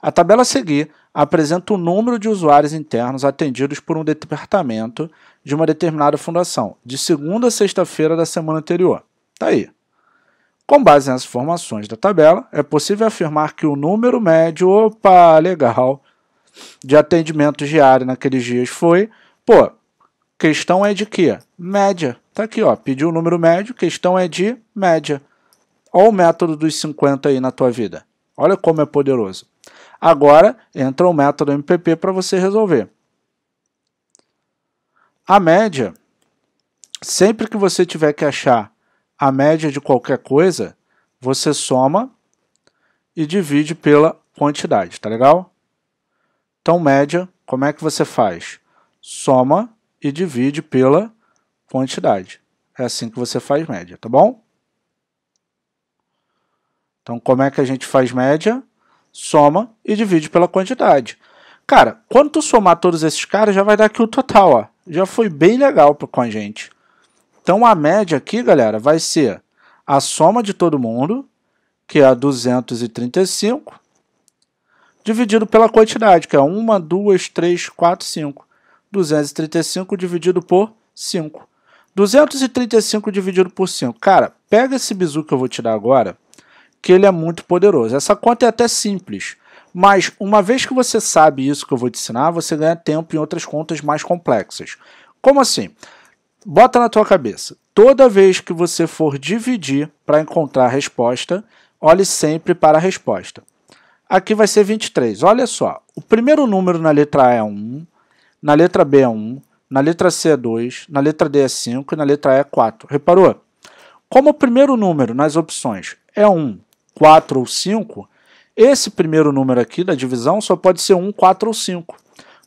A tabela a seguir apresenta o número de usuários internos atendidos por um departamento de uma determinada fundação, de segunda a sexta-feira da semana anterior. Tá aí. Com base nas informações da tabela, é possível afirmar que o número médio, opa, legal, de atendimentos diário naqueles dias foi, pô, questão é de quê? Média. Tá aqui, ó, pediu o número médio, questão é de média. Olha o método dos 50 aí na tua vida. Olha como é poderoso. Agora entra o método MPP para você resolver. A média, sempre que você tiver que achar a média de qualquer coisa, você soma e divide pela quantidade, tá legal? Então, média, como é que você faz? Soma e divide pela quantidade. É assim que você faz média, tá bom? Então, como é que a gente faz média? soma e divide pela quantidade. Cara, quando tu somar todos esses caras, já vai dar aqui o total, ó. Já foi bem legal com a gente. Então a média aqui, galera, vai ser a soma de todo mundo, que é 235, dividido pela quantidade, que é 1, 2, 3, 4, 5. 235 dividido por 5. 235 dividido por 5. Cara, pega esse bizu que eu vou te dar agora que ele é muito poderoso. Essa conta é até simples, mas uma vez que você sabe isso que eu vou te ensinar, você ganha tempo em outras contas mais complexas. Como assim? Bota na tua cabeça. Toda vez que você for dividir para encontrar a resposta, olhe sempre para a resposta. Aqui vai ser 23. Olha só, o primeiro número na letra A é 1, na letra B é 1, na letra C é 2, na letra D é 5 e na letra E é 4. Reparou? Como o primeiro número nas opções é 1 4 ou 5, esse primeiro número aqui da divisão só pode ser 1, 4 ou 5.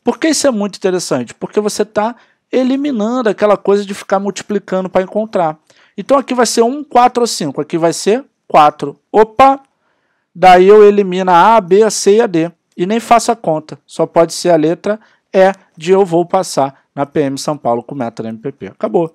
Por que isso é muito interessante? Porque você está eliminando aquela coisa de ficar multiplicando para encontrar. Então aqui vai ser 1, 4 ou 5. Aqui vai ser 4. Opa! Daí eu elimino a A, B, a C e a D. E nem faço a conta. Só pode ser a letra E de eu vou passar na PM São Paulo com meta da MPP. Acabou.